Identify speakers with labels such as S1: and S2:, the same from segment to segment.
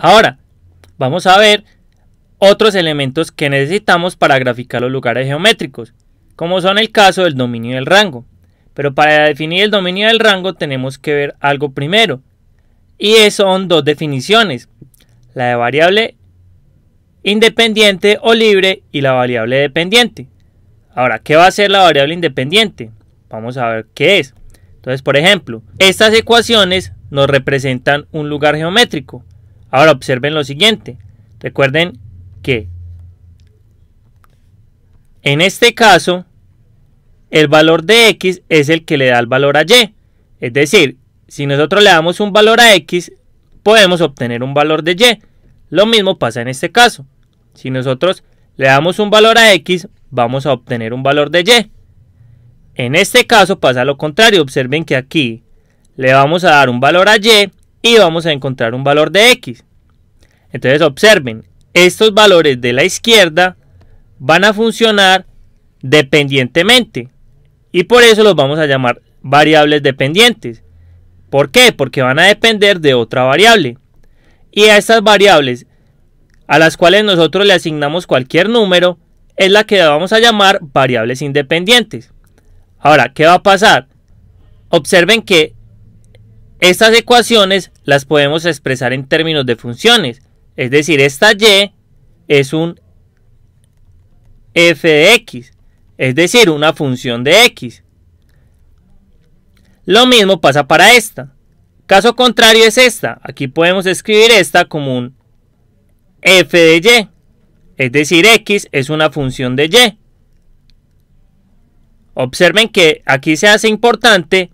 S1: Ahora, vamos a ver otros elementos que necesitamos para graficar los lugares geométricos, como son el caso del dominio del rango. Pero para definir el dominio del rango tenemos que ver algo primero, y son dos definiciones, la de variable independiente o libre y la variable dependiente. Ahora, ¿qué va a ser la variable independiente? Vamos a ver qué es. Entonces, por ejemplo, estas ecuaciones nos representan un lugar geométrico. Ahora observen lo siguiente. Recuerden que en este caso el valor de x es el que le da el valor a y. Es decir, si nosotros le damos un valor a x, podemos obtener un valor de y. Lo mismo pasa en este caso. Si nosotros le damos un valor a x, vamos a obtener un valor de y. En este caso pasa lo contrario. Observen que aquí le vamos a dar un valor a y y vamos a encontrar un valor de x. Entonces observen, estos valores de la izquierda van a funcionar dependientemente y por eso los vamos a llamar variables dependientes. ¿Por qué? Porque van a depender de otra variable. Y a estas variables a las cuales nosotros le asignamos cualquier número es la que vamos a llamar variables independientes. Ahora, ¿qué va a pasar? Observen que estas ecuaciones las podemos expresar en términos de funciones. Es decir, esta Y es un f de x, es decir, una función de x. Lo mismo pasa para esta. Caso contrario es esta. Aquí podemos escribir esta como un f de y. Es decir, x es una función de y. Observen que aquí se hace importante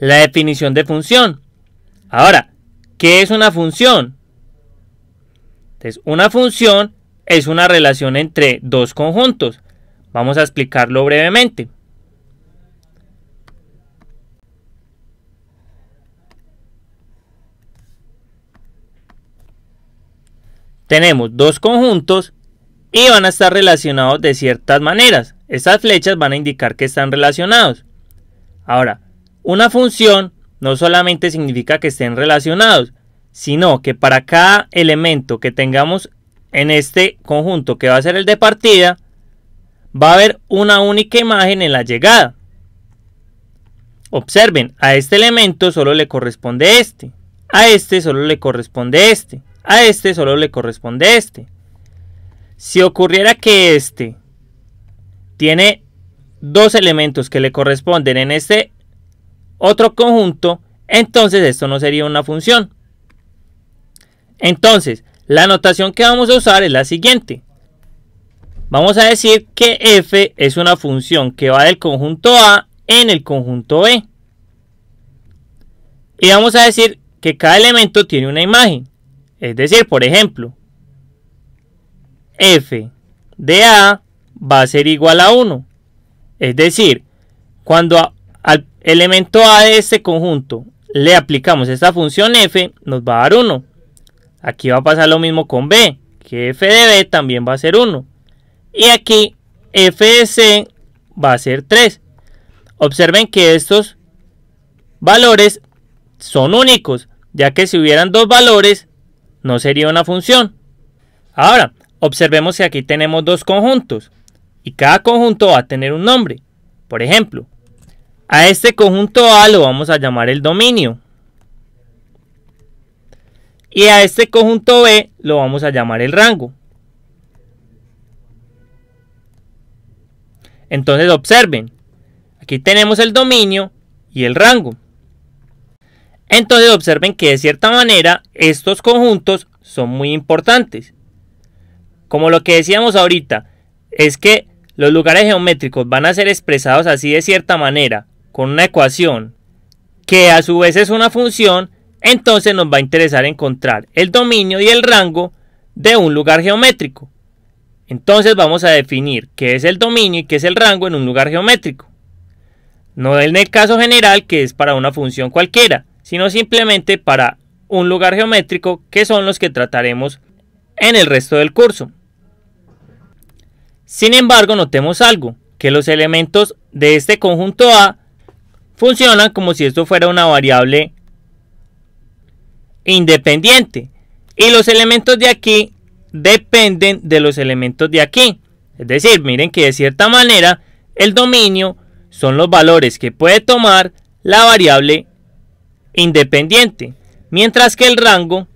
S1: la definición de función. Ahora, ¿qué es una función? Entonces, una función es una relación entre dos conjuntos. Vamos a explicarlo brevemente. Tenemos dos conjuntos y van a estar relacionados de ciertas maneras. Estas flechas van a indicar que están relacionados. Ahora, una función no solamente significa que estén relacionados, sino que para cada elemento que tengamos en este conjunto que va a ser el de partida, va a haber una única imagen en la llegada. Observen, a este elemento solo le corresponde este, a este solo le corresponde este, a este solo le corresponde este. Si ocurriera que este tiene dos elementos que le corresponden en este otro conjunto, entonces esto no sería una función. Entonces, la notación que vamos a usar es la siguiente. Vamos a decir que f es una función que va del conjunto A en el conjunto B. Y vamos a decir que cada elemento tiene una imagen. Es decir, por ejemplo, f de A va a ser igual a 1. Es decir, cuando al elemento A de este conjunto le aplicamos esta función f, nos va a dar 1. Aquí va a pasar lo mismo con B, que f de B también va a ser 1. Y aquí f de C va a ser 3. Observen que estos valores son únicos, ya que si hubieran dos valores no sería una función. Ahora, observemos que aquí tenemos dos conjuntos y cada conjunto va a tener un nombre. Por ejemplo, a este conjunto A lo vamos a llamar el dominio y a este conjunto B lo vamos a llamar el rango. Entonces observen, aquí tenemos el dominio y el rango. Entonces observen que de cierta manera estos conjuntos son muy importantes. Como lo que decíamos ahorita, es que los lugares geométricos van a ser expresados así de cierta manera, con una ecuación, que a su vez es una función entonces nos va a interesar encontrar el dominio y el rango de un lugar geométrico. Entonces vamos a definir qué es el dominio y qué es el rango en un lugar geométrico. No en el caso general que es para una función cualquiera, sino simplemente para un lugar geométrico que son los que trataremos en el resto del curso. Sin embargo, notemos algo, que los elementos de este conjunto A funcionan como si esto fuera una variable independiente. Y los elementos de aquí dependen de los elementos de aquí. Es decir, miren que de cierta manera el dominio son los valores que puede tomar la variable independiente. Mientras que el rango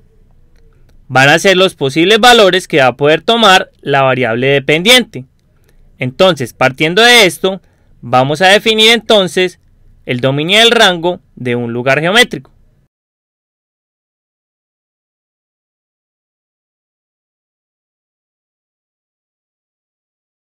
S1: van a ser los posibles valores que va a poder tomar la variable dependiente. Entonces, partiendo de esto, vamos a definir entonces el dominio del rango de un lugar geométrico.